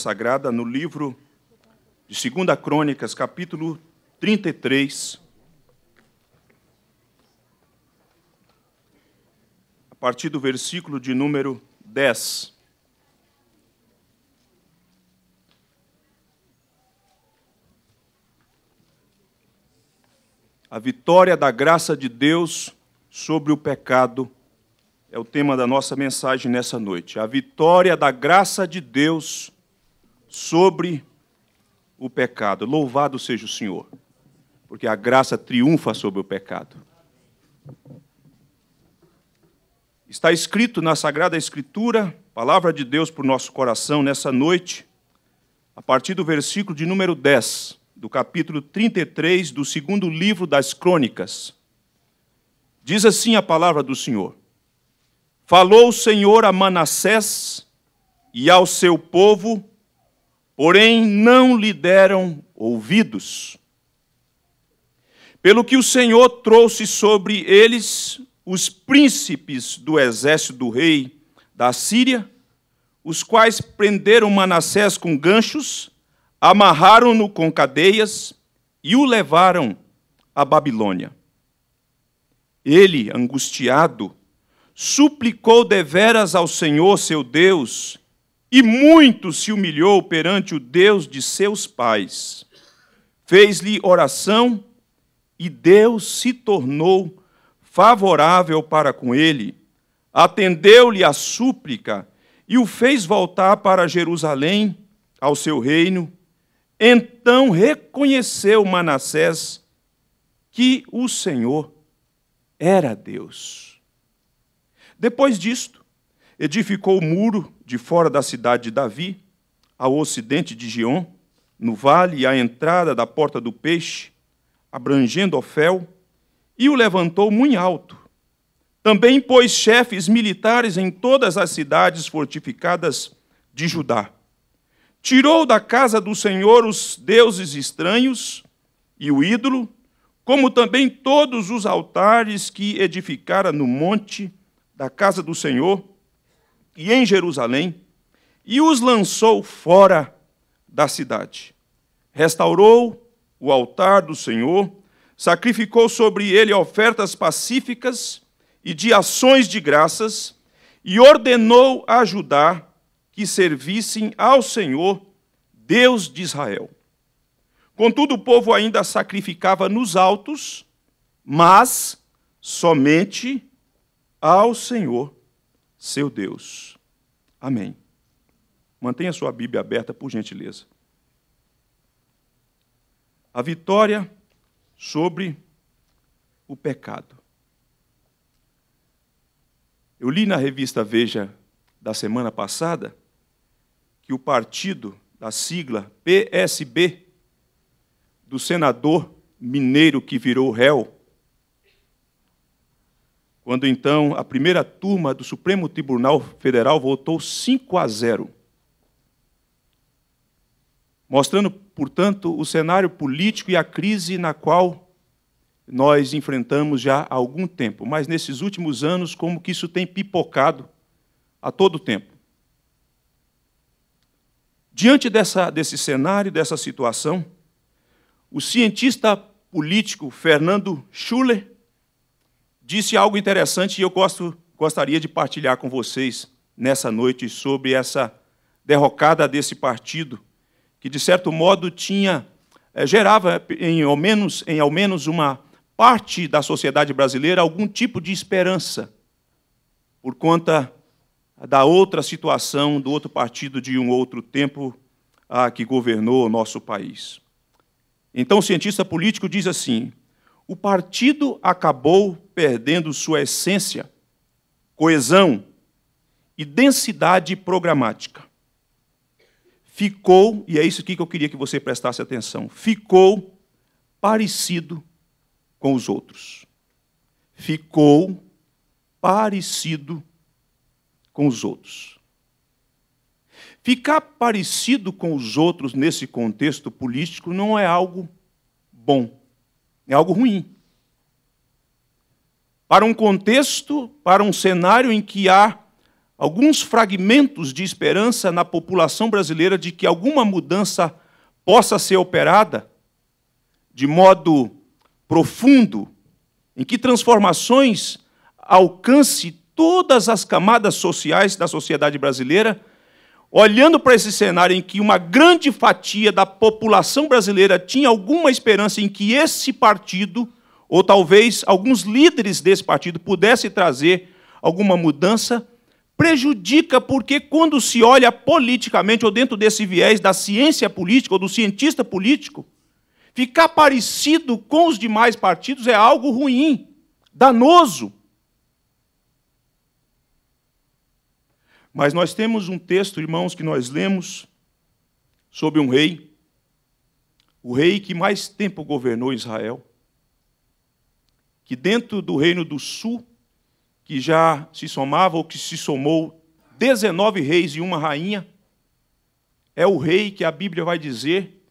sagrada no livro de 2 Crônicas, capítulo 33. A partir do versículo de número 10. A vitória da graça de Deus sobre o pecado é o tema da nossa mensagem nessa noite. A vitória da graça de Deus sobre sobre o pecado. Louvado seja o Senhor, porque a graça triunfa sobre o pecado. Está escrito na Sagrada Escritura, palavra de Deus para o nosso coração nessa noite, a partir do versículo de número 10, do capítulo 33 do segundo livro das Crônicas. Diz assim a palavra do Senhor: Falou o Senhor a Manassés e ao seu povo, porém não lhe deram ouvidos. Pelo que o Senhor trouxe sobre eles os príncipes do exército do rei da Síria, os quais prenderam Manassés com ganchos, amarraram-no com cadeias e o levaram à Babilônia. Ele, angustiado, suplicou deveras ao Senhor seu Deus e muito se humilhou perante o Deus de seus pais. Fez-lhe oração e Deus se tornou favorável para com ele, atendeu-lhe a súplica e o fez voltar para Jerusalém, ao seu reino. Então reconheceu Manassés que o Senhor era Deus. Depois disto, Edificou o muro de fora da cidade de Davi, ao ocidente de Gion, no vale e à entrada da porta do peixe, abrangendo Ofel, e o levantou muito alto. Também pôs chefes militares em todas as cidades fortificadas de Judá. Tirou da casa do Senhor os deuses estranhos e o ídolo, como também todos os altares que edificara no monte da casa do Senhor, e em Jerusalém, e os lançou fora da cidade. Restaurou o altar do Senhor, sacrificou sobre ele ofertas pacíficas e de ações de graças, e ordenou a Judá que servissem ao Senhor, Deus de Israel. Contudo, o povo ainda sacrificava nos altos, mas somente ao Senhor seu Deus. Amém. Mantenha sua Bíblia aberta, por gentileza. A vitória sobre o pecado. Eu li na revista Veja da semana passada que o partido da sigla PSB do senador mineiro que virou réu quando então a primeira turma do Supremo Tribunal Federal votou 5 a 0. Mostrando, portanto, o cenário político e a crise na qual nós enfrentamos já há algum tempo, mas nesses últimos anos, como que isso tem pipocado a todo tempo. Diante dessa, desse cenário, dessa situação, o cientista político Fernando Schuller disse algo interessante e eu gosto, gostaria de partilhar com vocês nessa noite sobre essa derrocada desse partido, que de certo modo tinha é, gerava em ao menos em ao menos uma parte da sociedade brasileira algum tipo de esperança por conta da outra situação do outro partido de um outro tempo ah, que governou o nosso país. Então o cientista político diz assim: o partido acabou perdendo sua essência, coesão e densidade programática. Ficou, e é isso aqui que eu queria que você prestasse atenção, ficou parecido com os outros. Ficou parecido com os outros. Ficar parecido com os outros nesse contexto político não é algo bom é algo ruim. Para um contexto, para um cenário em que há alguns fragmentos de esperança na população brasileira de que alguma mudança possa ser operada de modo profundo, em que transformações alcance todas as camadas sociais da sociedade brasileira, olhando para esse cenário em que uma grande fatia da população brasileira tinha alguma esperança em que esse partido, ou talvez alguns líderes desse partido, pudesse trazer alguma mudança, prejudica porque, quando se olha politicamente, ou dentro desse viés da ciência política, ou do cientista político, ficar parecido com os demais partidos é algo ruim, danoso Mas nós temos um texto, irmãos, que nós lemos sobre um rei, o rei que mais tempo governou Israel, que dentro do reino do sul, que já se somava ou que se somou 19 reis e uma rainha, é o rei que a Bíblia vai dizer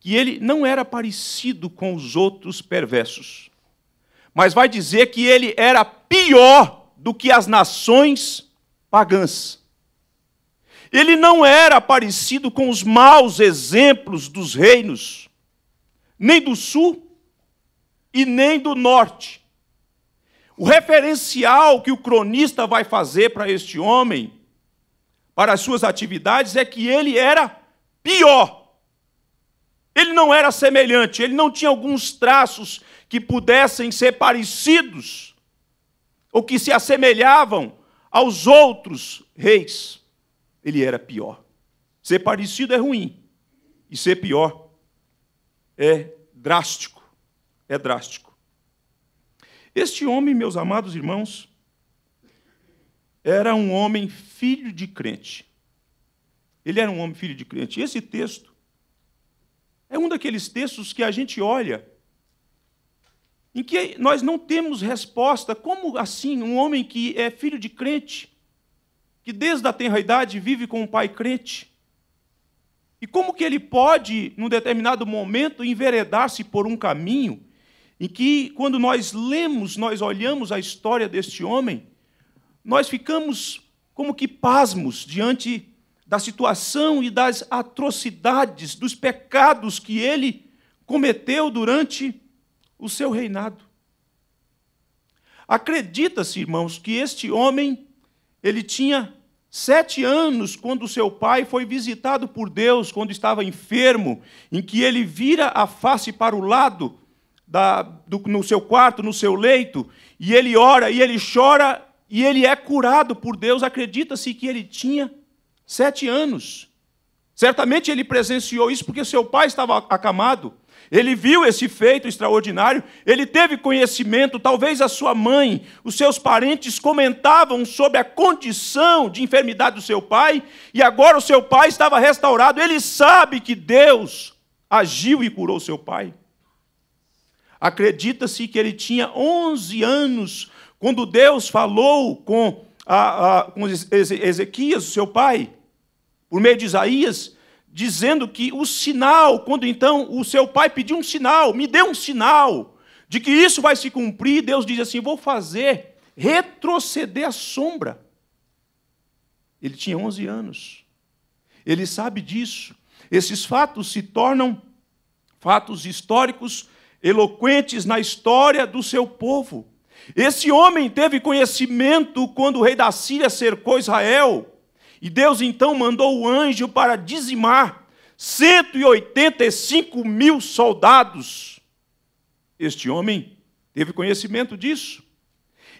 que ele não era parecido com os outros perversos, mas vai dizer que ele era pior do que as nações pagãs. Ele não era parecido com os maus exemplos dos reinos, nem do sul e nem do norte. O referencial que o cronista vai fazer para este homem, para as suas atividades, é que ele era pior. Ele não era semelhante, ele não tinha alguns traços que pudessem ser parecidos ou que se assemelhavam aos outros reis, ele era pior. Ser parecido é ruim, e ser pior é drástico. É drástico. Este homem, meus amados irmãos, era um homem filho de crente. Ele era um homem filho de crente. Esse texto é um daqueles textos que a gente olha em que nós não temos resposta, como assim um homem que é filho de crente, que desde a tenra idade vive com um pai crente, e como que ele pode, num determinado momento, enveredar-se por um caminho em que, quando nós lemos, nós olhamos a história deste homem, nós ficamos como que pasmos diante da situação e das atrocidades, dos pecados que ele cometeu durante o seu reinado. Acredita-se, irmãos, que este homem ele tinha sete anos quando seu pai foi visitado por Deus, quando estava enfermo, em que ele vira a face para o lado da, do, no seu quarto, no seu leito, e ele ora, e ele chora, e ele é curado por Deus. Acredita-se que ele tinha sete anos. Certamente ele presenciou isso porque seu pai estava acamado. Ele viu esse feito extraordinário, ele teve conhecimento, talvez a sua mãe, os seus parentes comentavam sobre a condição de enfermidade do seu pai, e agora o seu pai estava restaurado. Ele sabe que Deus agiu e curou seu pai. Acredita-se que ele tinha 11 anos quando Deus falou com, a, a, com Ezequias, seu pai, por meio de Isaías, dizendo que o sinal, quando então o seu pai pediu um sinal, me deu um sinal de que isso vai se cumprir, Deus diz assim: vou fazer retroceder a sombra. Ele tinha 11 anos. Ele sabe disso. Esses fatos se tornam fatos históricos eloquentes na história do seu povo. Esse homem teve conhecimento quando o rei da Síria cercou Israel e Deus então mandou o anjo para dizimar 185 mil soldados. Este homem teve conhecimento disso.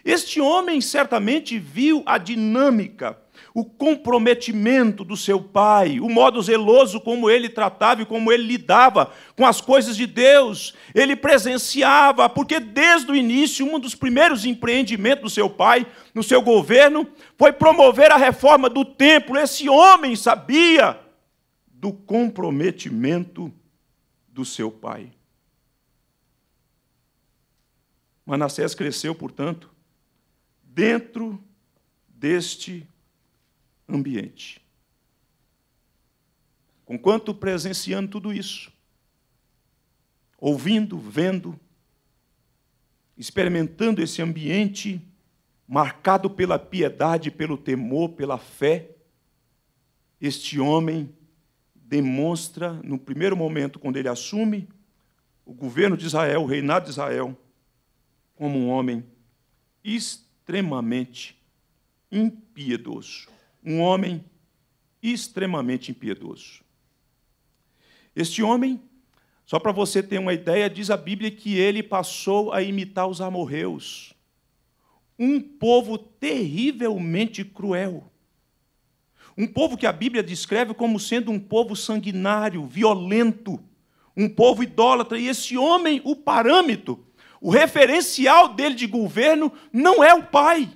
Este homem certamente viu a dinâmica o comprometimento do seu pai, o modo zeloso como ele tratava e como ele lidava com as coisas de Deus. Ele presenciava, porque desde o início, um dos primeiros empreendimentos do seu pai, no seu governo, foi promover a reforma do templo. Esse homem sabia do comprometimento do seu pai. Manassés cresceu, portanto, dentro deste ambiente. Conquanto presenciando tudo isso, ouvindo, vendo, experimentando esse ambiente marcado pela piedade, pelo temor, pela fé, este homem demonstra, no primeiro momento, quando ele assume o governo de Israel, o reinado de Israel, como um homem extremamente impiedoso um homem extremamente impiedoso. Este homem, só para você ter uma ideia, diz a Bíblia que ele passou a imitar os amorreus, um povo terrivelmente cruel. Um povo que a Bíblia descreve como sendo um povo sanguinário, violento, um povo idólatra. E esse homem, o parâmetro, o referencial dele de governo, não é o pai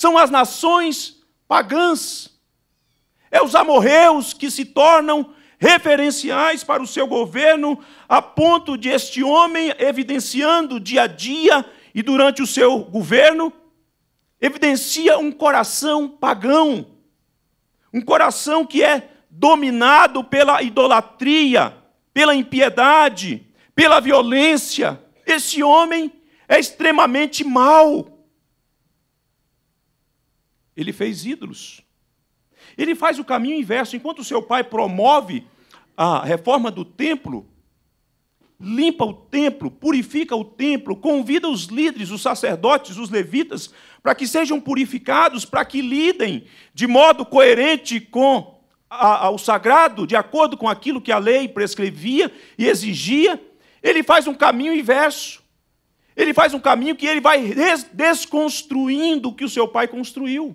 são as nações pagãs, é os amorreus que se tornam referenciais para o seu governo, a ponto de este homem, evidenciando dia a dia e durante o seu governo, evidencia um coração pagão, um coração que é dominado pela idolatria, pela impiedade, pela violência. Esse homem é extremamente mau ele fez ídolos. Ele faz o caminho inverso. Enquanto seu pai promove a reforma do templo, limpa o templo, purifica o templo, convida os líderes, os sacerdotes, os levitas, para que sejam purificados, para que lidem de modo coerente com a, o sagrado, de acordo com aquilo que a lei prescrevia e exigia. Ele faz um caminho inverso. Ele faz um caminho que ele vai desconstruindo o que o seu pai construiu.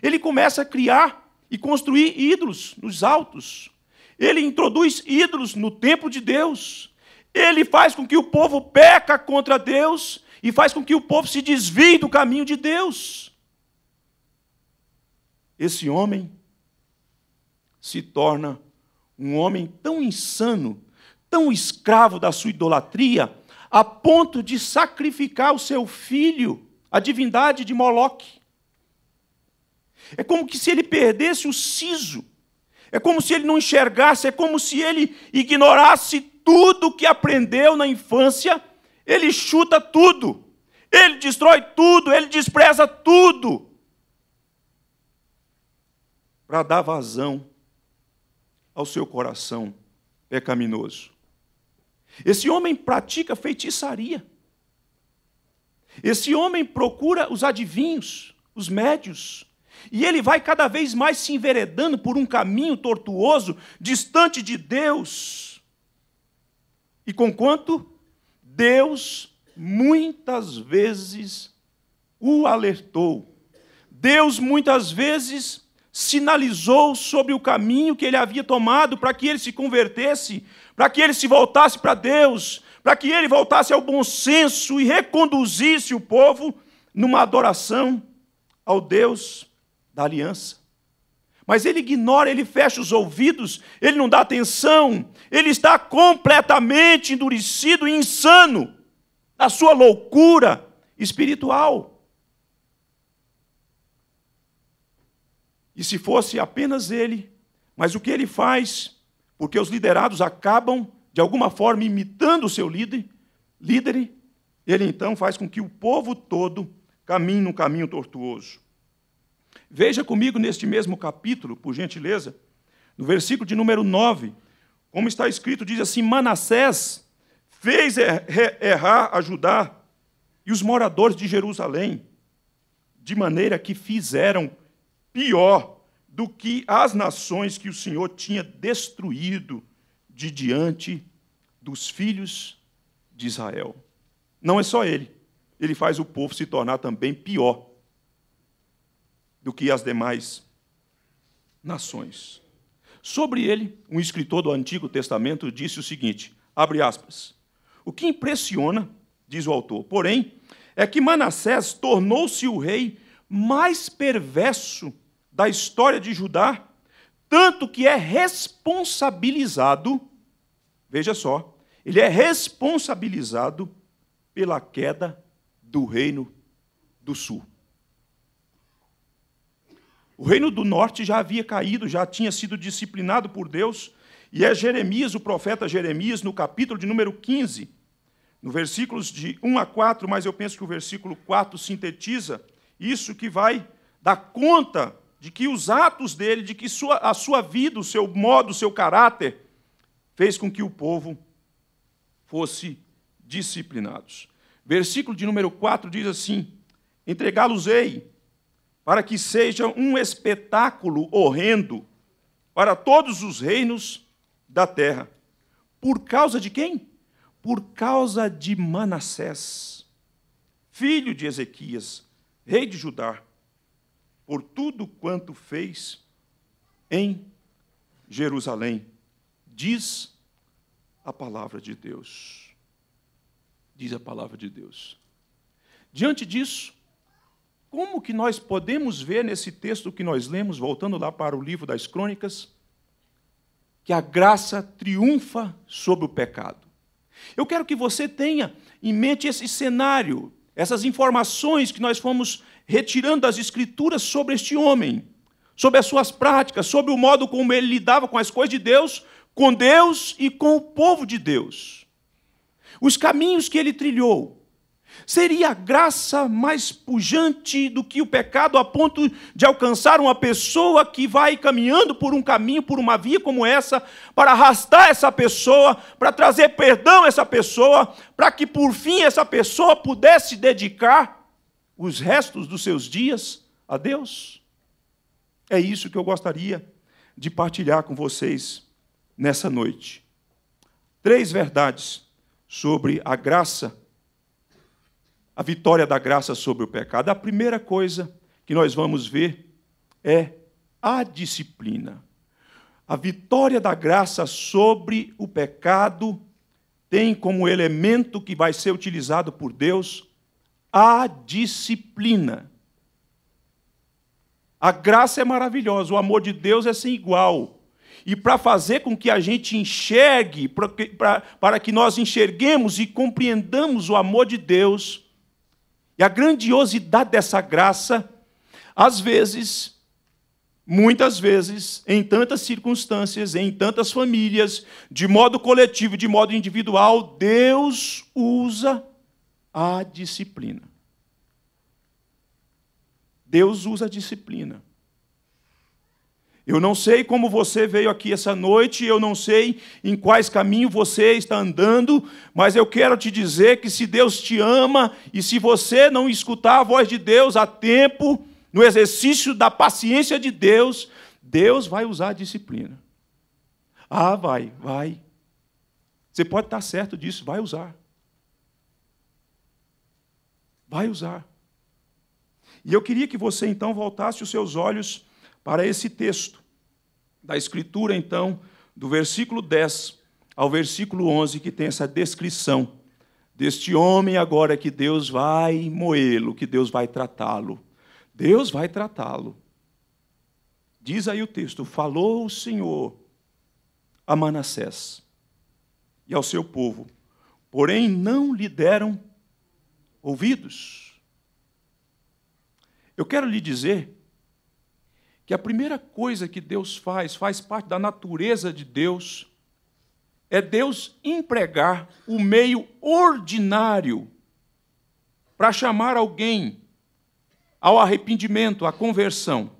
Ele começa a criar e construir ídolos nos altos. Ele introduz ídolos no templo de Deus. Ele faz com que o povo peca contra Deus e faz com que o povo se desvie do caminho de Deus. Esse homem se torna um homem tão insano, tão escravo da sua idolatria, a ponto de sacrificar o seu filho, a divindade de Moloque. É como que se ele perdesse o siso. É como se ele não enxergasse, é como se ele ignorasse tudo que aprendeu na infância. Ele chuta tudo. Ele destrói tudo, ele despreza tudo. Para dar vazão ao seu coração pecaminoso. Esse homem pratica feitiçaria. Esse homem procura os adivinhos, os médios, e ele vai cada vez mais se enveredando por um caminho tortuoso, distante de Deus. E conquanto Deus muitas vezes o alertou. Deus muitas vezes sinalizou sobre o caminho que ele havia tomado para que ele se convertesse, para que ele se voltasse para Deus, para que ele voltasse ao bom senso e reconduzisse o povo numa adoração ao Deus da aliança. Mas ele ignora, ele fecha os ouvidos, ele não dá atenção, ele está completamente endurecido insano na sua loucura espiritual. E se fosse apenas ele, mas o que ele faz? Porque os liderados acabam, de alguma forma, imitando o seu líder, líder, ele então faz com que o povo todo caminhe num caminho tortuoso. Veja comigo neste mesmo capítulo, por gentileza, no versículo de número 9, como está escrito, diz assim: Manassés fez er-, errar a Judá e os moradores de Jerusalém, de maneira que fizeram pior do que as nações que o Senhor tinha destruído de diante dos filhos de Israel. Não é só ele, ele faz o povo se tornar também pior do que as demais nações. Sobre ele, um escritor do Antigo Testamento disse o seguinte: abre aspas. O que impressiona, diz o autor, porém, é que Manassés tornou-se o rei mais perverso da história de Judá, tanto que é responsabilizado, veja só, ele é responsabilizado pela queda do reino do sul. O reino do norte já havia caído, já tinha sido disciplinado por Deus, e é Jeremias, o profeta Jeremias, no capítulo de número 15, no versículos de 1 a 4, mas eu penso que o versículo 4 sintetiza isso que vai dar conta de que os atos dele, de que sua, a sua vida, o seu modo, o seu caráter, fez com que o povo fosse disciplinados. Versículo de número 4 diz assim: Entregá-los-ei para que seja um espetáculo horrendo para todos os reinos da terra. Por causa de quem? Por causa de Manassés, filho de Ezequias, rei de Judá, por tudo quanto fez em Jerusalém, diz a palavra de Deus. Diz a palavra de Deus. Diante disso, como que nós podemos ver nesse texto que nós lemos, voltando lá para o livro das crônicas, que a graça triunfa sobre o pecado? Eu quero que você tenha em mente esse cenário, essas informações que nós fomos retirando das escrituras sobre este homem, sobre as suas práticas, sobre o modo como ele lidava com as coisas de Deus, com Deus e com o povo de Deus. Os caminhos que ele trilhou, seria a graça mais pujante do que o pecado, a ponto de alcançar uma pessoa que vai caminhando por um caminho, por uma via como essa, para arrastar essa pessoa, para trazer perdão a essa pessoa, para que por fim essa pessoa pudesse dedicar os restos dos seus dias a Deus? É isso que eu gostaria de partilhar com vocês nessa noite. Três verdades sobre a graça a vitória da graça sobre o pecado, a primeira coisa que nós vamos ver é a disciplina. A vitória da graça sobre o pecado tem como elemento que vai ser utilizado por Deus a disciplina. A graça é maravilhosa, o amor de Deus é sem igual. E para fazer com que a gente enxergue, para que nós enxerguemos e compreendamos o amor de Deus, e a grandiosidade dessa graça, às vezes, muitas vezes, em tantas circunstâncias, em tantas famílias, de modo coletivo, de modo individual, Deus usa a disciplina. Deus usa a disciplina eu não sei como você veio aqui essa noite, eu não sei em quais caminhos você está andando, mas eu quero te dizer que se Deus te ama e se você não escutar a voz de Deus a tempo, no exercício da paciência de Deus, Deus vai usar a disciplina. Ah, vai, vai. Você pode estar certo disso, vai usar. Vai usar. E eu queria que você então voltasse os seus olhos para esse texto da Escritura, então, do versículo 10 ao versículo 11, que tem essa descrição deste homem agora que Deus vai moê-lo, que Deus vai tratá-lo. Deus vai tratá-lo. Diz aí o texto: Falou o Senhor a Manassés e ao seu povo, porém não lhe deram ouvidos. Eu quero lhe dizer que a primeira coisa que Deus faz, faz parte da natureza de Deus, é Deus empregar o meio ordinário para chamar alguém ao arrependimento, à conversão.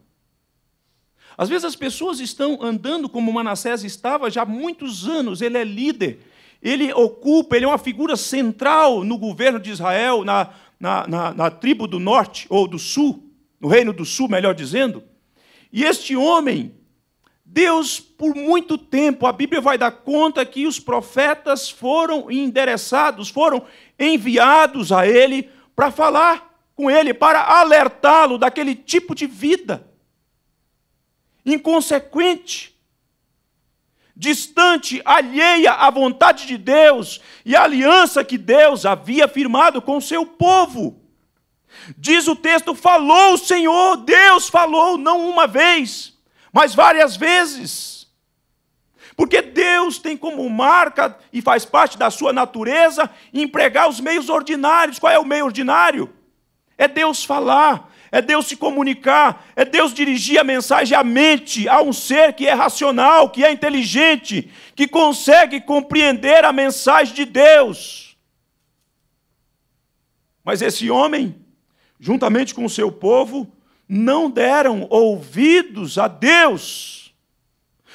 Às vezes as pessoas estão andando como Manassés estava já há muitos anos, ele é líder, ele ocupa, ele é uma figura central no governo de Israel, na, na, na, na tribo do norte, ou do sul, no reino do sul, melhor dizendo. E este homem, Deus, por muito tempo, a Bíblia vai dar conta que os profetas foram endereçados, foram enviados a ele para falar com ele, para alertá-lo daquele tipo de vida inconsequente, distante, alheia à vontade de Deus e à aliança que Deus havia firmado com seu povo. Diz o texto: falou o Senhor, Deus falou, não uma vez, mas várias vezes. Porque Deus tem como marca e faz parte da sua natureza empregar os meios ordinários. Qual é o meio ordinário? É Deus falar, é Deus se comunicar, é Deus dirigir a mensagem à mente, a um ser que é racional, que é inteligente, que consegue compreender a mensagem de Deus. Mas esse homem juntamente com o seu povo, não deram ouvidos a Deus.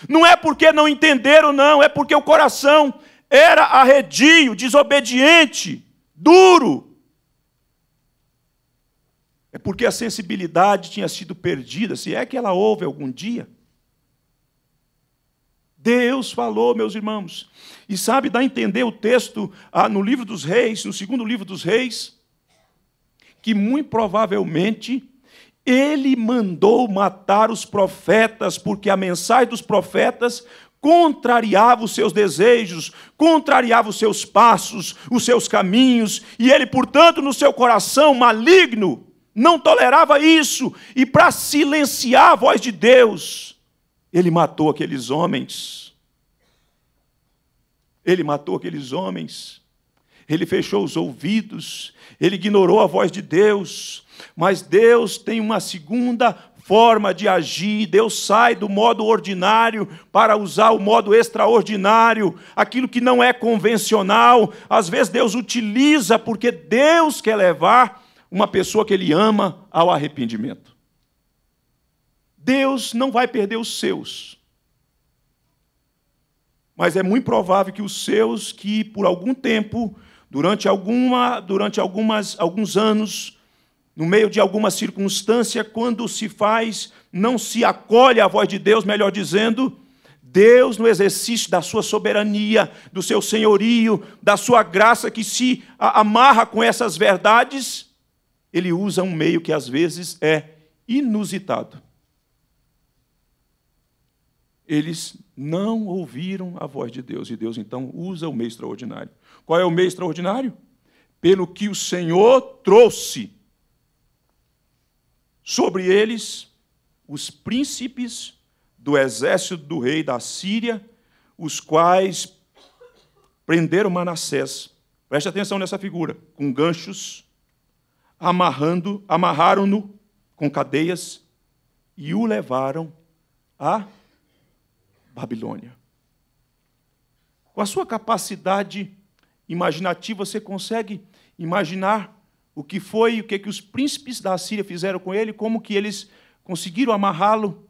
Não é porque não entenderam, não, é porque o coração era arredio, desobediente, duro. É porque a sensibilidade tinha sido perdida, se é que ela houve algum dia. Deus falou, meus irmãos. E sabe, dá a entender o texto ah, no livro dos reis, no segundo livro dos reis, que muito provavelmente ele mandou matar os profetas, porque a mensagem dos profetas contrariava os seus desejos, contrariava os seus passos, os seus caminhos, e ele, portanto, no seu coração maligno, não tolerava isso, e para silenciar a voz de Deus, ele matou aqueles homens. Ele matou aqueles homens ele fechou os ouvidos, ele ignorou a voz de Deus. Mas Deus tem uma segunda forma de agir, Deus sai do modo ordinário para usar o modo extraordinário, aquilo que não é convencional, às vezes Deus utiliza porque Deus quer levar uma pessoa que Ele ama ao arrependimento. Deus não vai perder os seus, mas é muito provável que os seus, que por algum tempo Durante, alguma, durante algumas, alguns anos, no meio de alguma circunstância, quando se faz, não se acolhe a voz de Deus, melhor dizendo, Deus, no exercício da sua soberania, do seu senhorio, da sua graça que se amarra com essas verdades, ele usa um meio que às vezes é inusitado. Eles não ouviram a voz de Deus, e Deus então usa o meio extraordinário. Qual é o meio extraordinário? Pelo que o Senhor trouxe sobre eles os príncipes do exército do rei da Síria, os quais prenderam Manassés. Preste atenção nessa figura, com ganchos, amarrando, amarraram-no com cadeias e o levaram a Babilônia. Com a sua capacidade imaginativo, você consegue imaginar o que foi, o que, é que os príncipes da Síria fizeram com ele, como que eles conseguiram amarrá-lo.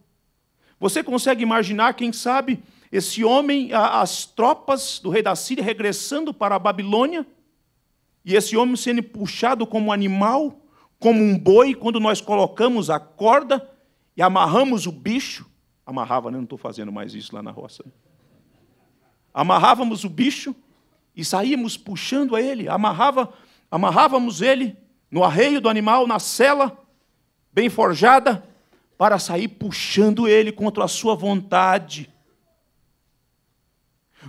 Você consegue imaginar, quem sabe, esse homem, as tropas do rei da Síria regressando para a Babilônia, e esse homem sendo puxado como animal, como um boi, quando nós colocamos a corda e amarramos o bicho. Amarrava, né? não estou fazendo mais isso lá na roça. Amarrávamos o bicho e saímos puxando a ele, amarrava, amarrávamos ele no arreio do animal, na sela, bem forjada, para sair puxando ele contra a sua vontade.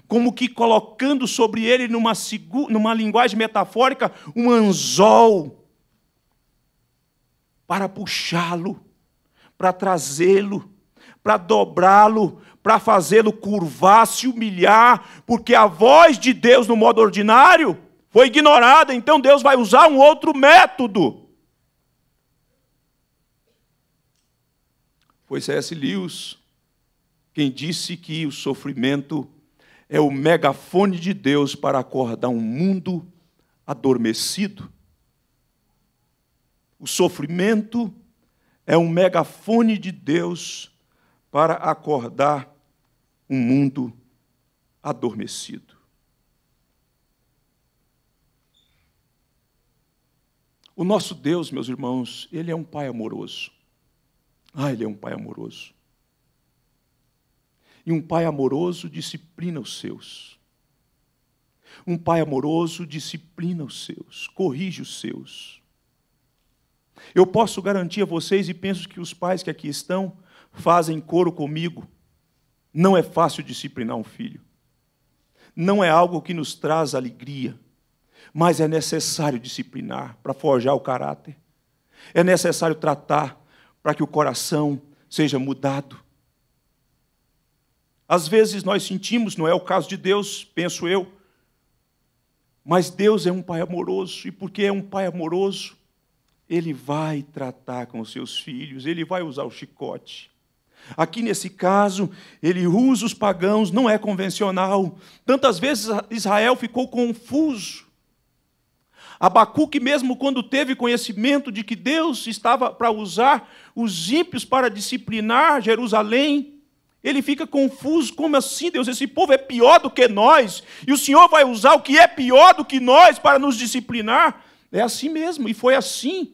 Como que colocando sobre ele, numa, numa linguagem metafórica, um anzol para puxá-lo, para trazê-lo para dobrá-lo, para fazê-lo curvar, se humilhar, porque a voz de Deus no modo ordinário foi ignorada, então Deus vai usar um outro método. Foi C.S. Lewis quem disse que o sofrimento é o megafone de Deus para acordar um mundo adormecido. O sofrimento é um megafone de Deus para acordar um mundo adormecido. O nosso Deus, meus irmãos, ele é um pai amoroso. Ah, ele é um pai amoroso. E um pai amoroso disciplina os seus. Um pai amoroso disciplina os seus, corrige os seus. Eu posso garantir a vocês, e penso que os pais que aqui estão fazem coro comigo. Não é fácil disciplinar um filho. Não é algo que nos traz alegria, mas é necessário disciplinar para forjar o caráter. É necessário tratar para que o coração seja mudado. Às vezes nós sentimos, não é o caso de Deus, penso eu, mas Deus é um pai amoroso, e porque é um pai amoroso, ele vai tratar com os seus filhos, ele vai usar o chicote, Aqui nesse caso, ele usa os pagãos, não é convencional. Tantas vezes Israel ficou confuso. Abacuque, mesmo quando teve conhecimento de que Deus estava para usar os ímpios para disciplinar Jerusalém, ele fica confuso: como assim, Deus? Esse povo é pior do que nós, e o Senhor vai usar o que é pior do que nós para nos disciplinar? É assim mesmo, e foi assim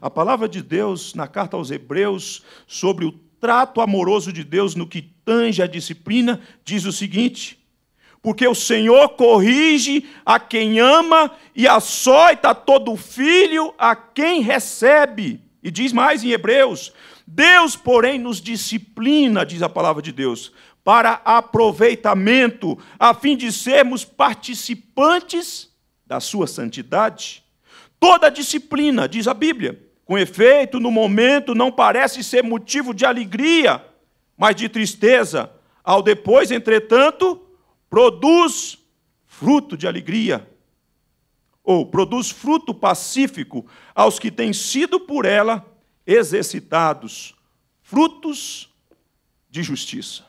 a palavra de Deus na carta aos Hebreus sobre o trato amoroso de Deus no que tange a disciplina diz o seguinte: porque o Senhor corrige a quem ama e açoita todo filho a quem recebe. E diz mais em Hebreus: Deus, porém, nos disciplina, diz a palavra de Deus, para aproveitamento, a fim de sermos participantes da sua santidade toda disciplina, diz a Bíblia. Com efeito, no momento não parece ser motivo de alegria, mas de tristeza. Ao depois, entretanto, produz fruto de alegria. Ou produz fruto pacífico aos que têm sido por ela exercitados, frutos de justiça.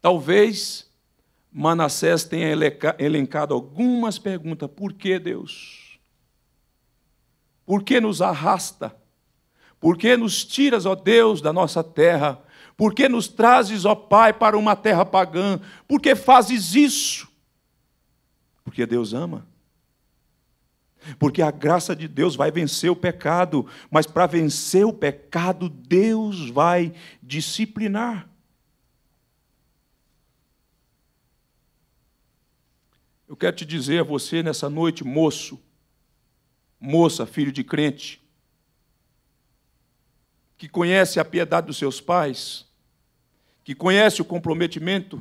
Talvez Manassés tem elencado algumas perguntas. Por que Deus? Por que nos arrasta? Por que nos tiras, ó Deus, da nossa terra? Por que nos trazes, ó Pai, para uma terra pagã? Por que fazes isso? Porque Deus ama. Porque a graça de Deus vai vencer o pecado, mas para vencer o pecado, Deus vai disciplinar. Eu quero te dizer a você nessa noite, moço, moça, filho de crente, que conhece a piedade dos seus pais, que conhece o comprometimento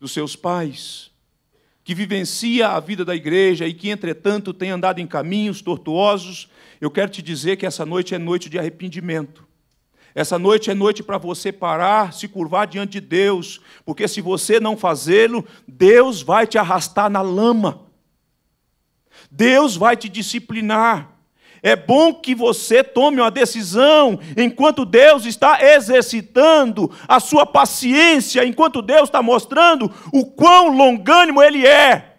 dos seus pais, que vivencia a vida da igreja e que, entretanto, tem andado em caminhos tortuosos, eu quero te dizer que essa noite é noite de arrependimento. Essa noite é noite para você parar, se curvar diante de Deus, porque se você não fazê-lo, Deus vai te arrastar na lama. Deus vai te disciplinar. É bom que você tome uma decisão enquanto Deus está exercitando a sua paciência, enquanto Deus está mostrando o quão longânimo Ele é.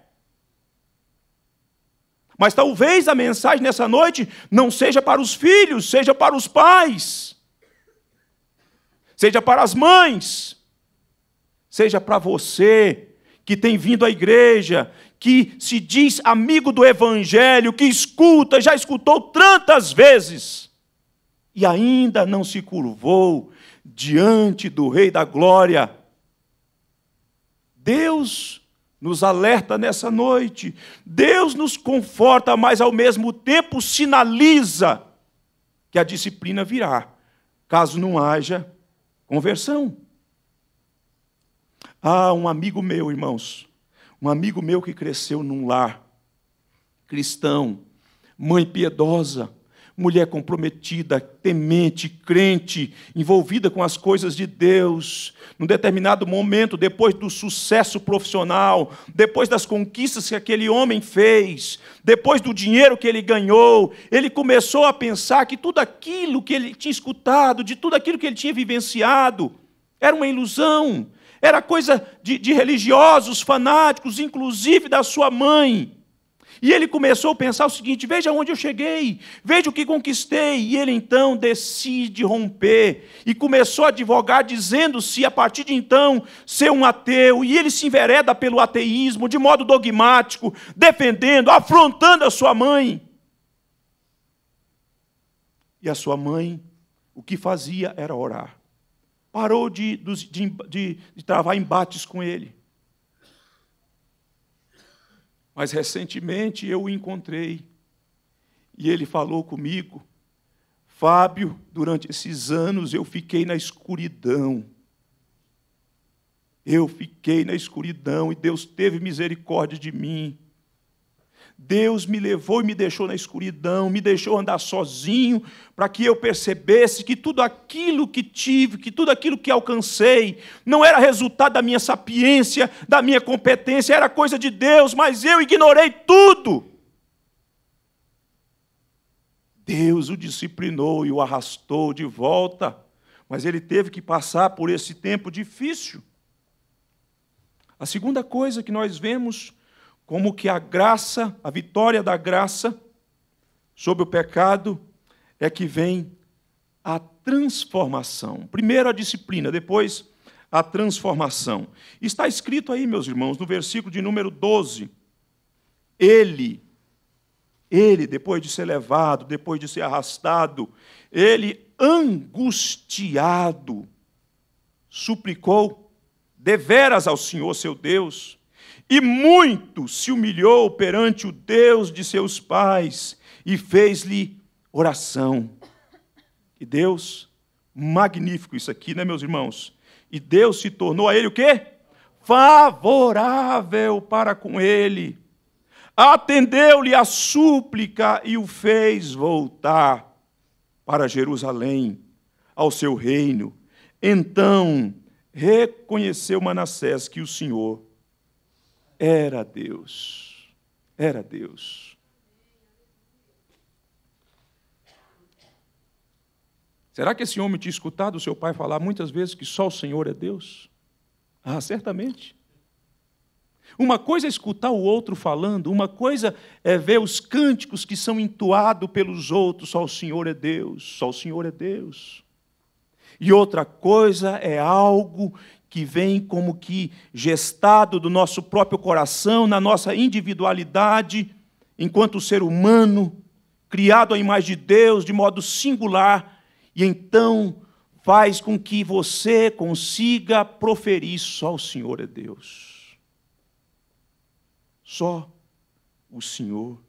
Mas talvez a mensagem nessa noite não seja para os filhos, seja para os pais seja para as mães, seja para você que tem vindo à igreja, que se diz amigo do Evangelho, que escuta, já escutou tantas vezes e ainda não se curvou diante do Rei da Glória. Deus nos alerta nessa noite, Deus nos conforta, mas ao mesmo tempo sinaliza que a disciplina virá, caso não haja Conversão. Ah, um amigo meu, irmãos, um amigo meu que cresceu num lar cristão, mãe piedosa, mulher comprometida, temente, crente, envolvida com as coisas de Deus. Num determinado momento, depois do sucesso profissional, depois das conquistas que aquele homem fez, depois do dinheiro que ele ganhou, ele começou a pensar que tudo aquilo que ele tinha escutado, de tudo aquilo que ele tinha vivenciado, era uma ilusão, era coisa de, de religiosos, fanáticos, inclusive da sua mãe. E ele começou a pensar o seguinte: veja onde eu cheguei, veja o que conquistei. E ele então decide romper e começou a advogar, dizendo-se a partir de então ser um ateu. E ele se envereda pelo ateísmo de modo dogmático, defendendo, afrontando a sua mãe. E a sua mãe, o que fazia era orar. Parou de, de, de, de travar embates com ele mas recentemente eu o encontrei e ele falou comigo: Fábio, durante esses anos eu fiquei na escuridão. Eu fiquei na escuridão e Deus teve misericórdia de mim. Deus me levou e me deixou na escuridão, me deixou andar sozinho, para que eu percebesse que tudo aquilo que tive, que tudo aquilo que alcancei, não era resultado da minha sapiência, da minha competência, era coisa de Deus, mas eu ignorei tudo. Deus o disciplinou e o arrastou de volta, mas ele teve que passar por esse tempo difícil. A segunda coisa que nós vemos como que a graça, a vitória da graça sobre o pecado é que vem a transformação. Primeiro a disciplina, depois a transformação. Está escrito aí, meus irmãos, no versículo de número 12. Ele, ele, depois de ser levado, depois de ser arrastado, ele, angustiado, suplicou deveras ao Senhor seu Deus e muito se humilhou perante o Deus de seus pais e fez-lhe oração. E Deus, magnífico isso aqui, né, meus irmãos? E Deus se tornou a ele o quê? Favorável para com ele. Atendeu-lhe a súplica e o fez voltar para Jerusalém, ao seu reino. Então reconheceu Manassés que o Senhor era Deus. Era Deus. Será que esse homem tinha escutado o seu pai falar muitas vezes que só o Senhor é Deus? Ah, certamente. Uma coisa é escutar o outro falando, uma coisa é ver os cânticos que são entoados pelos outros, só o Senhor é Deus, só o Senhor é Deus. E outra coisa é algo que vem como que gestado do nosso próprio coração, na nossa individualidade, enquanto ser humano, criado à imagem de Deus de modo singular, e então faz com que você consiga proferir só o Senhor é Deus. Só o Senhor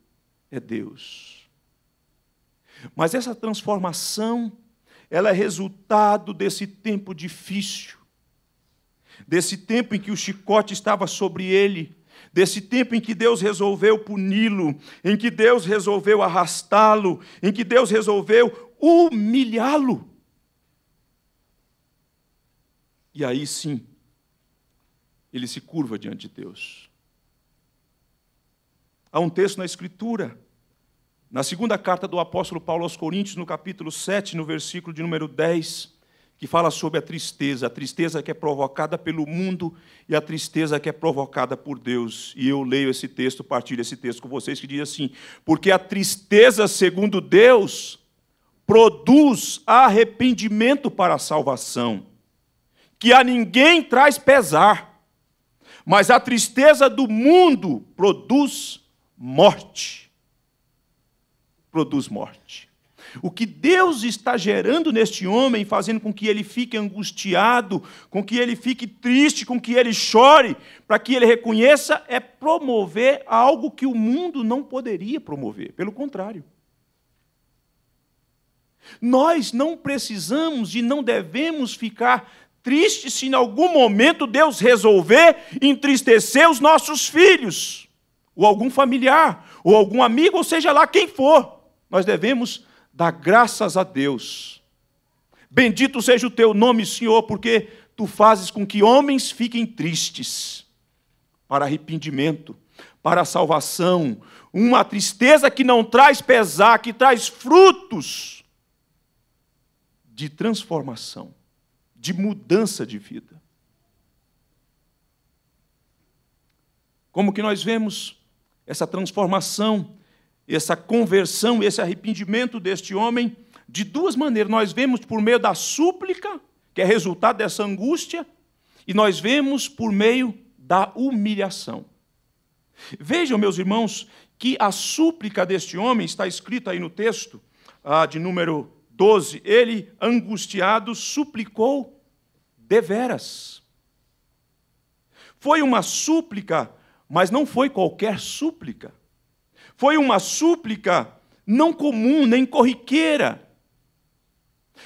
é Deus. Mas essa transformação, ela é resultado desse tempo difícil desse tempo em que o chicote estava sobre ele, desse tempo em que Deus resolveu puni-lo, em que Deus resolveu arrastá-lo, em que Deus resolveu humilhá-lo. E aí sim, ele se curva diante de Deus. Há um texto na Escritura, na segunda carta do apóstolo Paulo aos Coríntios, no capítulo 7, no versículo de número 10 que fala sobre a tristeza, a tristeza que é provocada pelo mundo e a tristeza que é provocada por Deus. E eu leio esse texto, partilho esse texto com vocês, que diz assim: Porque a tristeza, segundo Deus, produz arrependimento para a salvação, que a ninguém traz pesar, mas a tristeza do mundo produz morte. Produz morte. O que Deus está gerando neste homem, fazendo com que ele fique angustiado, com que ele fique triste, com que ele chore, para que ele reconheça, é promover algo que o mundo não poderia promover. Pelo contrário. Nós não precisamos e não devemos ficar tristes se em algum momento Deus resolver entristecer os nossos filhos, ou algum familiar, ou algum amigo, ou seja lá quem for. Nós devemos dá graças a Deus. Bendito seja o teu nome, Senhor, porque tu fazes com que homens fiquem tristes para arrependimento, para salvação, uma tristeza que não traz pesar, que traz frutos de transformação, de mudança de vida. Como que nós vemos essa transformação essa conversão, esse arrependimento deste homem, de duas maneiras. Nós vemos por meio da súplica, que é resultado dessa angústia, e nós vemos por meio da humilhação. Vejam, meus irmãos, que a súplica deste homem está escrita aí no texto, ah, de número 12. Ele, angustiado, suplicou deveras. Foi uma súplica, mas não foi qualquer súplica. Foi uma súplica não comum, nem corriqueira.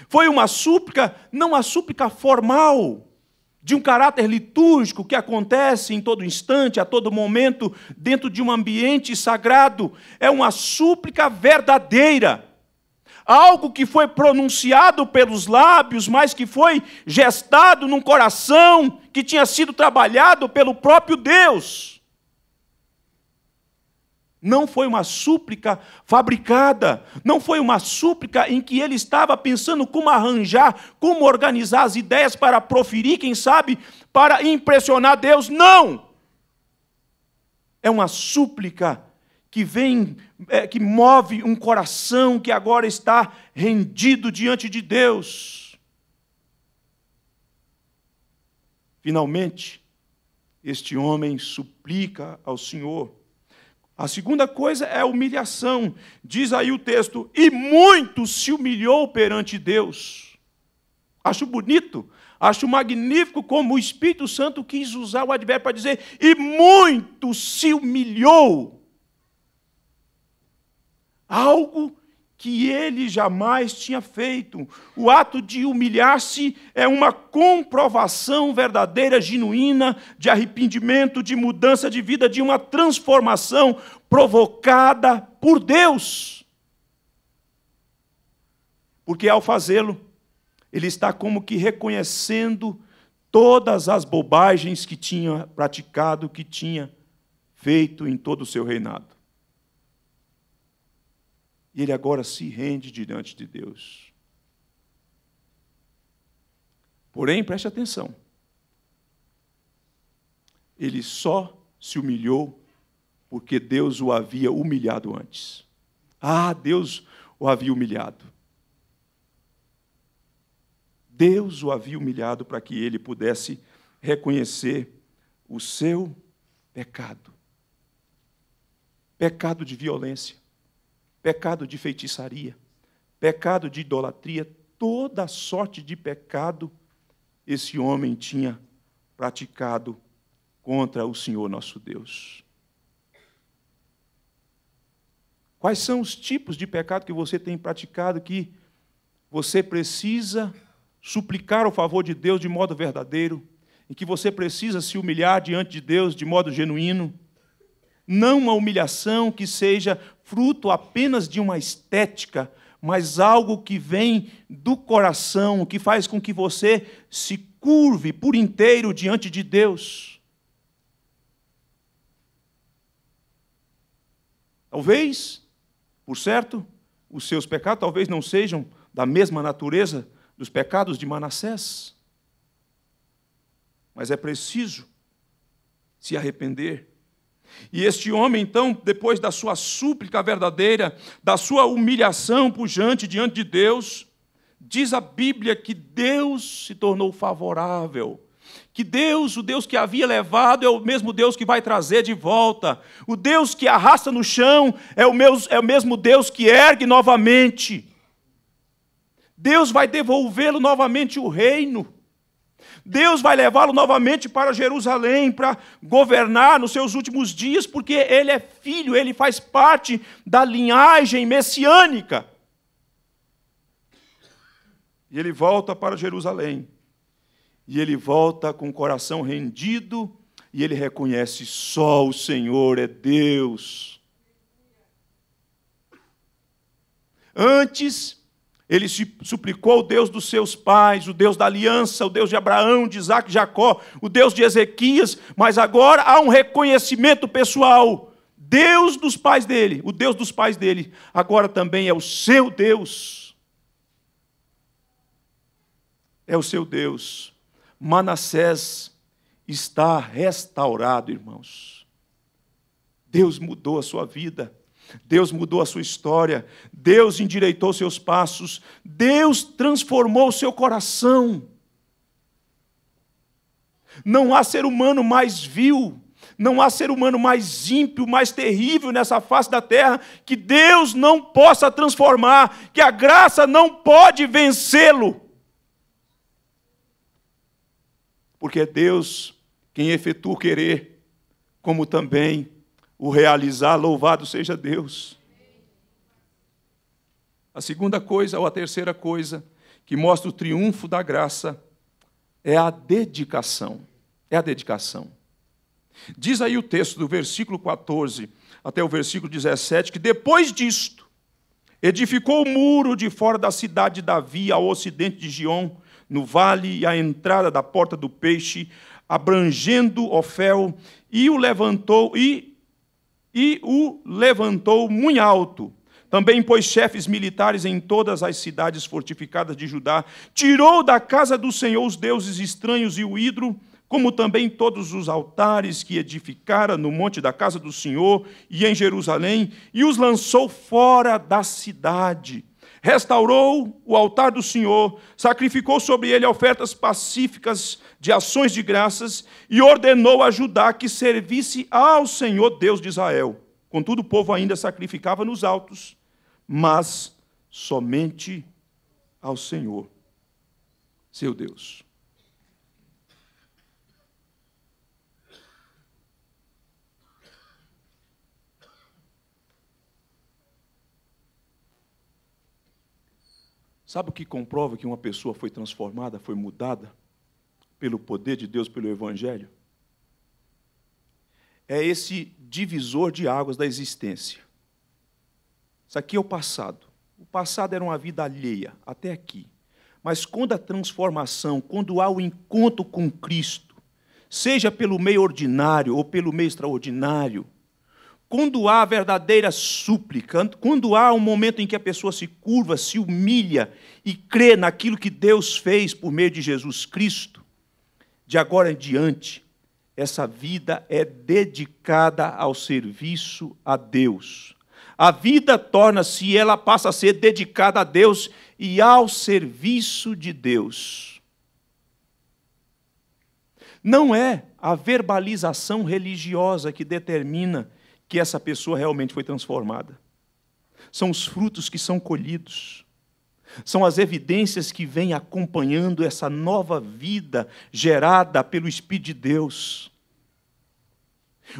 Foi uma súplica, não a súplica formal, de um caráter litúrgico que acontece em todo instante, a todo momento, dentro de um ambiente sagrado. É uma súplica verdadeira. Algo que foi pronunciado pelos lábios, mas que foi gestado num coração que tinha sido trabalhado pelo próprio Deus. Não foi uma súplica fabricada, não foi uma súplica em que ele estava pensando como arranjar, como organizar as ideias para proferir, quem sabe, para impressionar Deus. Não! É uma súplica que vem, é, que move um coração que agora está rendido diante de Deus. Finalmente, este homem suplica ao Senhor a segunda coisa é a humilhação. Diz aí o texto: e muito se humilhou perante Deus. Acho bonito, acho magnífico como o Espírito Santo quis usar o advérbio para dizer: e muito se humilhou. Algo que ele jamais tinha feito. O ato de humilhar-se é uma comprovação verdadeira, genuína, de arrependimento, de mudança de vida, de uma transformação provocada por Deus. Porque ao fazê-lo, ele está como que reconhecendo todas as bobagens que tinha praticado, que tinha feito em todo o seu reinado. E ele agora se rende diante de Deus. Porém, preste atenção. Ele só se humilhou porque Deus o havia humilhado antes. Ah, Deus o havia humilhado. Deus o havia humilhado para que ele pudesse reconhecer o seu pecado pecado de violência, pecado de feitiçaria, pecado de idolatria, toda sorte de pecado esse homem tinha praticado contra o Senhor nosso Deus. Quais são os tipos de pecado que você tem praticado que você precisa suplicar o favor de Deus de modo verdadeiro, em que você precisa se humilhar diante de Deus de modo genuíno? não uma humilhação que seja fruto apenas de uma estética, mas algo que vem do coração, que faz com que você se curve por inteiro diante de Deus. Talvez, por certo, os seus pecados talvez não sejam da mesma natureza dos pecados de Manassés. Mas é preciso se arrepender e este homem, então, depois da sua súplica verdadeira, da sua humilhação pujante diante de Deus, diz a Bíblia que Deus se tornou favorável. Que Deus, o Deus que havia levado, é o mesmo Deus que vai trazer de volta. O Deus que arrasta no chão é o, meu, é o mesmo Deus que ergue novamente. Deus vai devolvê-lo novamente o reino. Deus vai levá-lo novamente para Jerusalém para governar nos seus últimos dias, porque ele é filho, ele faz parte da linhagem messiânica. E ele volta para Jerusalém. E ele volta com o coração rendido e ele reconhece só o Senhor é Deus. Antes ele se suplicou o Deus dos seus pais, o Deus da aliança, o Deus de Abraão, de Isaac, Jacó, o Deus de Ezequias, mas agora há um reconhecimento pessoal. Deus dos pais dele, o Deus dos pais dele, agora também é o seu Deus. É o seu Deus. Manassés está restaurado, irmãos. Deus mudou a sua vida. Deus mudou a sua história, Deus endireitou seus passos, Deus transformou o seu coração. Não há ser humano mais vil, não há ser humano mais ímpio, mais terrível nessa face da terra que Deus não possa transformar, que a graça não pode vencê-lo. Porque é Deus quem efetua o querer, como também o realizar, louvado seja Deus. A segunda coisa, ou a terceira coisa, que mostra o triunfo da graça é a dedicação. É a dedicação. Diz aí o texto do versículo 14 até o versículo 17 que depois disto edificou o muro de fora da cidade de Davi ao ocidente de Gion, no vale e à entrada da porta do peixe, abrangendo Ofel, e o levantou e e o levantou muito alto. Também pôs chefes militares em todas as cidades fortificadas de Judá, tirou da casa do Senhor os deuses estranhos e o ídolo, como também todos os altares que edificara no monte da casa do Senhor e em Jerusalém, e os lançou fora da cidade. Restaurou o altar do Senhor, sacrificou sobre ele ofertas pacíficas de ações de graças e ordenou a Judá que servisse ao Senhor Deus de Israel. Contudo, o povo ainda sacrificava nos altos, mas somente ao Senhor, seu Deus. Sabe o que comprova que uma pessoa foi transformada, foi mudada? pelo poder de Deus, pelo Evangelho, é esse divisor de águas da existência. Isso aqui é o passado. O passado era uma vida alheia, até aqui. Mas quando a transformação, quando há o encontro com Cristo, seja pelo meio ordinário ou pelo meio extraordinário, quando há a verdadeira súplica, quando há um momento em que a pessoa se curva, se humilha e crê naquilo que Deus fez por meio de Jesus Cristo, de agora em diante, essa vida é dedicada ao serviço a Deus. A vida torna-se, ela passa a ser dedicada a Deus e ao serviço de Deus. Não é a verbalização religiosa que determina que essa pessoa realmente foi transformada. São os frutos que são colhidos. São as evidências que vêm acompanhando essa nova vida gerada pelo Espírito de Deus.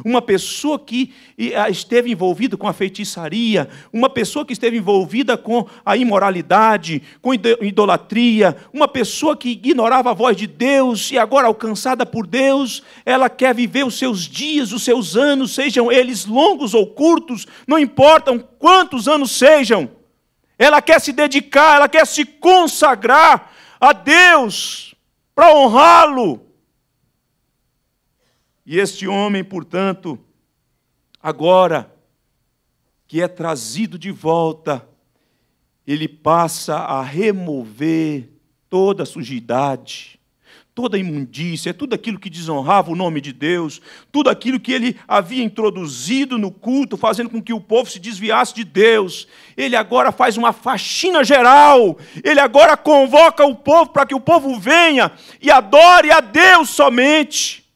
Uma pessoa que ah, esteve envolvida com a feitiçaria, uma pessoa que esteve envolvida com a imoralidade, com idolatria, uma pessoa que ignorava a voz de Deus e agora alcançada por Deus, ela quer viver os seus dias, os seus anos, sejam eles longos ou curtos, não importam quantos anos sejam ela quer se dedicar, ela quer se consagrar a Deus para honrá-lo. E este homem, portanto, agora que é trazido de volta, ele passa a remover toda a sujidade, toda imundícia, é tudo aquilo que desonrava o nome de Deus, tudo aquilo que ele havia introduzido no culto, fazendo com que o povo se desviasse de Deus. Ele agora faz uma faxina geral, ele agora convoca o povo para que o povo venha e adore a Deus somente.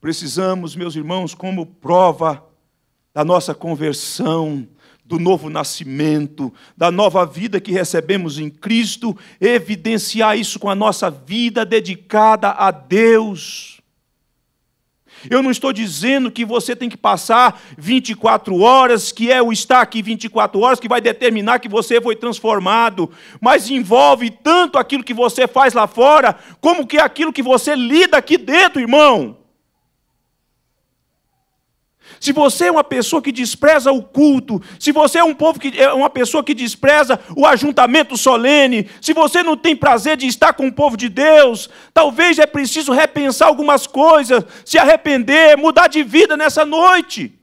Precisamos, meus irmãos, como prova da nossa conversão, do novo nascimento, da nova vida que recebemos em Cristo, evidenciar isso com a nossa vida dedicada a Deus. Eu não estou dizendo que você tem que passar 24 horas, que é o estar aqui 24 horas, que vai determinar que você foi transformado, mas envolve tanto aquilo que você faz lá fora, como que é aquilo que você lida aqui dentro, irmão se você é uma pessoa que despreza o culto, se você é um povo que é uma pessoa que despreza o ajuntamento solene, se você não tem prazer de estar com o povo de Deus, talvez é preciso repensar algumas coisas, se arrepender, mudar de vida nessa noite.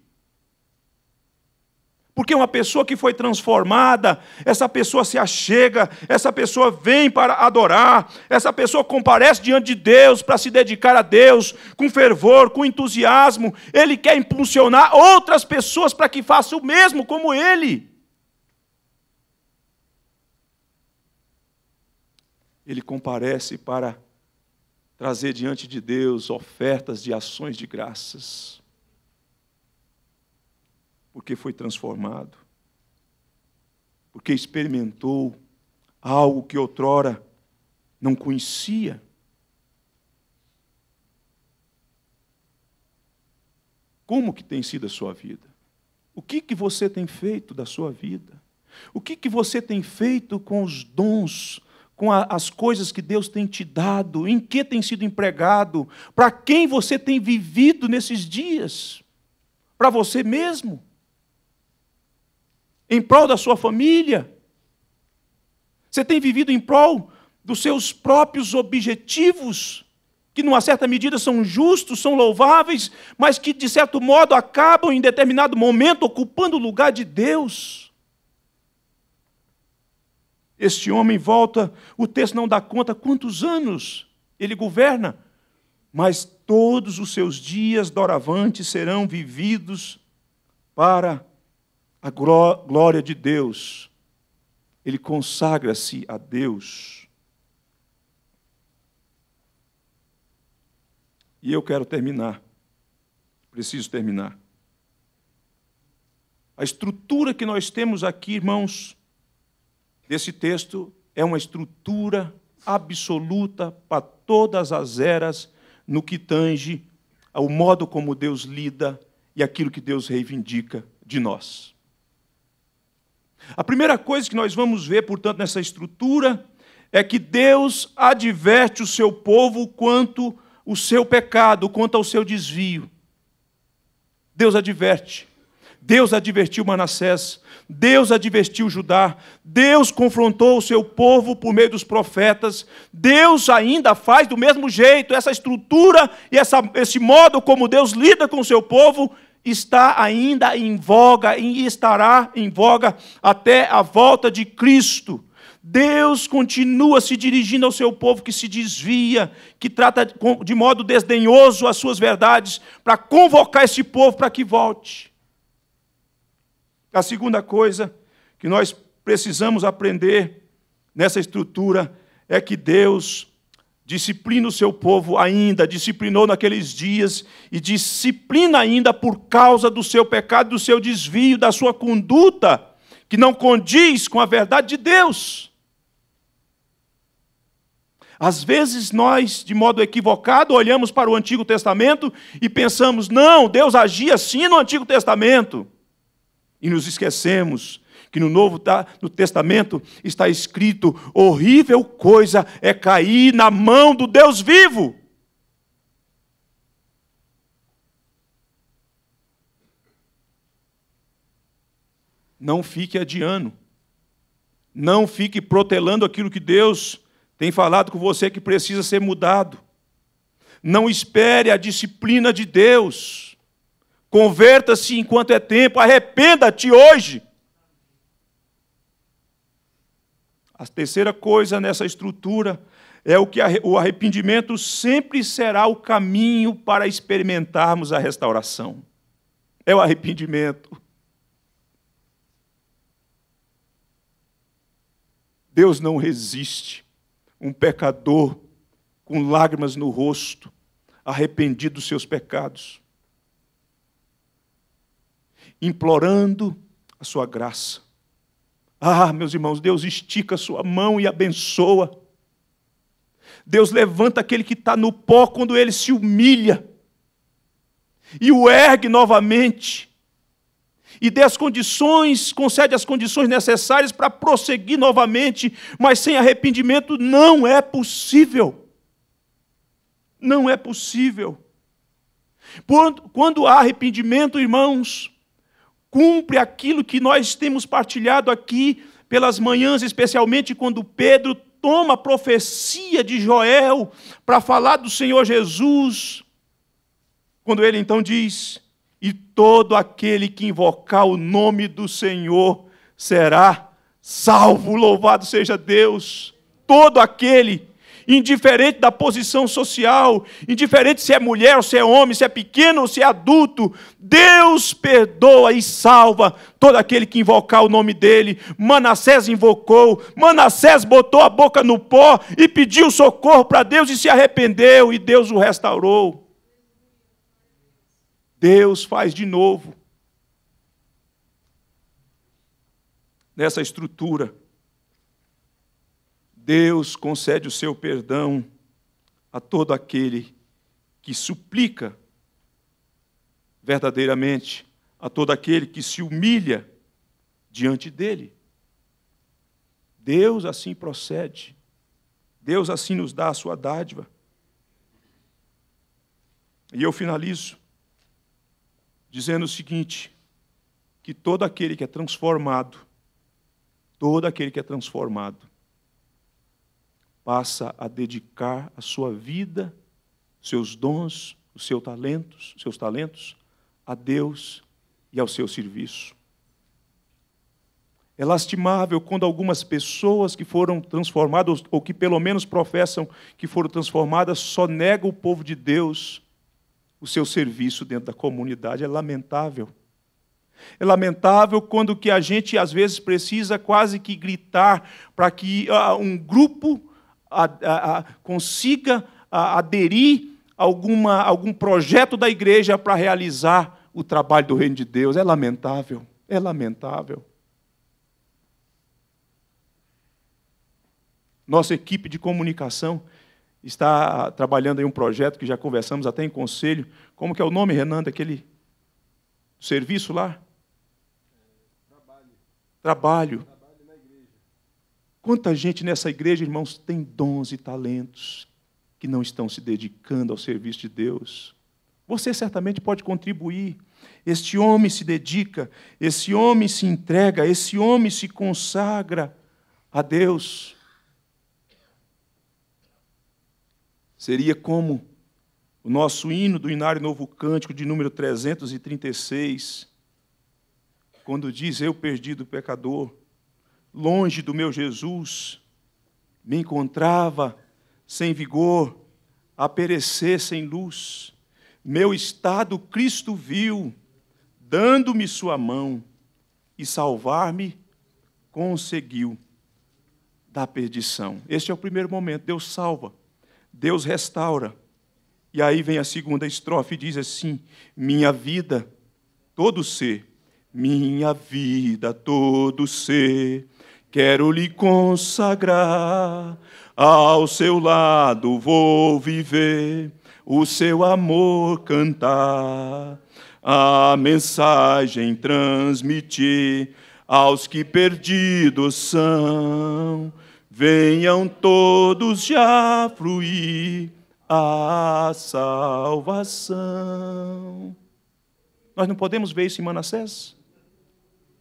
Porque uma pessoa que foi transformada, essa pessoa se achega, essa pessoa vem para adorar, essa pessoa comparece diante de Deus para se dedicar a Deus com fervor, com entusiasmo. Ele quer impulsionar outras pessoas para que façam o mesmo como ele. Ele comparece para trazer diante de Deus ofertas de ações de graças porque foi transformado, porque experimentou algo que outrora não conhecia. Como que tem sido a sua vida? O que que você tem feito da sua vida? O que que você tem feito com os dons, com a, as coisas que Deus tem te dado? Em que tem sido empregado? Para quem você tem vivido nesses dias? Para você mesmo? em prol da sua família? Você tem vivido em prol dos seus próprios objetivos, que numa certa medida são justos, são louváveis, mas que de certo modo acabam em determinado momento ocupando o lugar de Deus? Este homem volta, o texto não dá conta quantos anos ele governa, mas todos os seus dias doravante serão vividos para a glória de Deus. Ele consagra-se a Deus. E eu quero terminar. Preciso terminar. A estrutura que nós temos aqui, irmãos, desse texto é uma estrutura absoluta para todas as eras no que tange ao modo como Deus lida e aquilo que Deus reivindica de nós. A primeira coisa que nós vamos ver, portanto, nessa estrutura é que Deus adverte o seu povo quanto o seu pecado, quanto ao seu desvio. Deus adverte. Deus advertiu Manassés, Deus advertiu Judá, Deus confrontou o seu povo por meio dos profetas, Deus ainda faz do mesmo jeito, essa estrutura e essa, esse modo como Deus lida com o seu povo está ainda em voga e estará em voga até a volta de Cristo. Deus continua se dirigindo ao seu povo que se desvia, que trata de modo desdenhoso as suas verdades, para convocar esse povo para que volte. A segunda coisa que nós precisamos aprender nessa estrutura é que Deus disciplina o seu povo ainda, disciplinou naqueles dias e disciplina ainda por causa do seu pecado, do seu desvio, da sua conduta que não condiz com a verdade de Deus. Às vezes nós, de modo equivocado, olhamos para o Antigo Testamento e pensamos: não, Deus agia assim no Antigo Testamento. E nos esquecemos que no Novo no Testamento está escrito: horrível coisa é cair na mão do Deus vivo. Não fique adiando, não fique protelando aquilo que Deus tem falado com você que precisa ser mudado. Não espere a disciplina de Deus. Converta-se enquanto é tempo, arrependa-te hoje. A terceira coisa nessa estrutura é o que o arrependimento sempre será o caminho para experimentarmos a restauração. É o arrependimento. Deus não resiste um pecador com lágrimas no rosto, arrependido dos seus pecados, implorando a sua graça. Ah, meus irmãos, Deus estica a sua mão e abençoa. Deus levanta aquele que está no pó quando ele se humilha e o ergue novamente. E dê as condições, concede as condições necessárias para prosseguir novamente, mas sem arrependimento não é possível. Não é possível. Quando, quando há arrependimento, irmãos, cumpre aquilo que nós temos partilhado aqui pelas manhãs, especialmente quando Pedro toma a profecia de Joel para falar do Senhor Jesus, quando ele então diz: E todo aquele que invocar o nome do Senhor será salvo, louvado seja Deus. Todo aquele indiferente da posição social, indiferente se é mulher ou se é homem, se é pequeno ou se é adulto, Deus perdoa e salva todo aquele que invocar o nome dele. Manassés invocou, Manassés botou a boca no pó e pediu socorro para Deus e se arrependeu, e Deus o restaurou. Deus faz de novo. Nessa estrutura Deus concede o seu perdão a todo aquele que suplica verdadeiramente, a todo aquele que se humilha diante dele. Deus assim procede. Deus assim nos dá a sua dádiva. E eu finalizo dizendo o seguinte: que todo aquele que é transformado, todo aquele que é transformado, passa a dedicar a sua vida, seus dons, os seus talentos, seus talentos a Deus e ao seu serviço. É lastimável quando algumas pessoas que foram transformadas, ou que pelo menos professam que foram transformadas, só nega o povo de Deus o seu serviço dentro da comunidade. É lamentável. É lamentável quando que a gente às vezes precisa quase que gritar para que uh, um grupo a, a, a, consiga aderir a alguma, algum projeto da igreja para realizar o trabalho do reino de Deus. É lamentável, é lamentável. Nossa equipe de comunicação está trabalhando em um projeto que já conversamos até em conselho. Como que é o nome, Renan, daquele serviço lá? É, trabalho. Trabalho. Quanta gente nessa igreja, irmãos, tem dons e talentos que não estão se dedicando ao serviço de Deus. Você certamente pode contribuir. Este homem se dedica, esse homem se entrega, esse homem se consagra a Deus. Seria como o nosso hino do Inário Novo Cântico, de número 336, quando diz: Eu perdi o pecador, longe do meu Jesus, me encontrava sem vigor, a perecer sem luz. Meu estado Cristo viu, dando-me sua mão e salvar-me conseguiu da perdição. Este é o primeiro momento. Deus salva, Deus restaura. E aí vem a segunda estrofe e diz assim: Minha vida, todo ser, minha vida, todo ser Quero lhe consagrar, ao seu lado vou viver, o seu amor cantar, a mensagem transmitir aos que perdidos são. Venham todos já fruir a salvação. Nós não podemos ver isso em Manassés?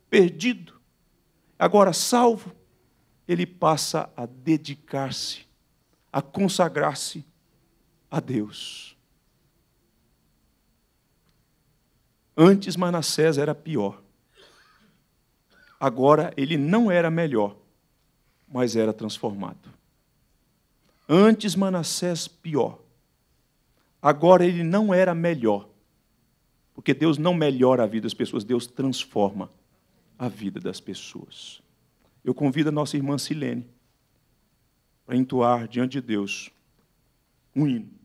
Perdido Agora, salvo, ele passa a dedicar-se, a consagrar-se a Deus. Antes Manassés era pior. Agora ele não era melhor, mas era transformado. Antes Manassés pior. Agora ele não era melhor. Porque Deus não melhora a vida das pessoas, Deus transforma a vida das pessoas. Eu convido a nossa irmã Silene para entoar diante de Deus um hino.